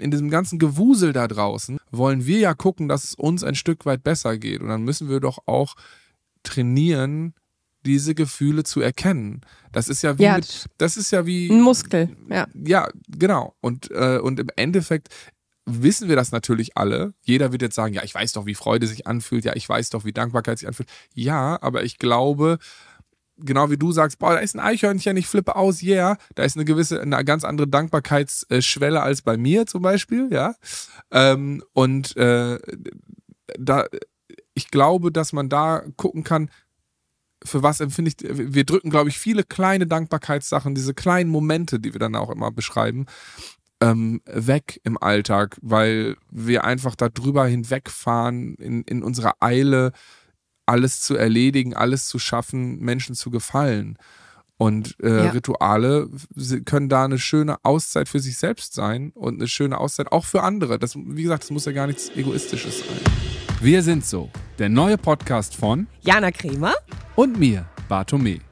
In diesem ganzen Gewusel da draußen wollen wir ja gucken, dass es uns ein Stück weit besser geht. Und dann müssen wir doch auch trainieren, diese Gefühle zu erkennen. Das ist ja wie ja, mit, das ist ja wie ein Muskel. Ja, ja genau. Und äh, und im Endeffekt wissen wir das natürlich alle. Jeder wird jetzt sagen, ja, ich weiß doch, wie Freude sich anfühlt. Ja, ich weiß doch, wie Dankbarkeit sich anfühlt. Ja, aber ich glaube, genau wie du sagst, boah, da ist ein Eichhörnchen, ich flippe aus, yeah, da ist eine gewisse, eine ganz andere Dankbarkeitsschwelle als bei mir zum Beispiel, ja. Ähm, und äh, da, ich glaube, dass man da gucken kann, für was empfinde ich, wir drücken, glaube ich, viele kleine Dankbarkeitssachen, diese kleinen Momente, die wir dann auch immer beschreiben, ähm, weg im Alltag, weil wir einfach darüber hinwegfahren in, in unserer Eile alles zu erledigen, alles zu schaffen, Menschen zu gefallen. Und äh, ja. Rituale können da eine schöne Auszeit für sich selbst sein und eine schöne Auszeit auch für andere. Das, wie gesagt, das muss ja gar nichts Egoistisches sein. Wir sind so, der neue Podcast von Jana Kremer und mir, Bartome.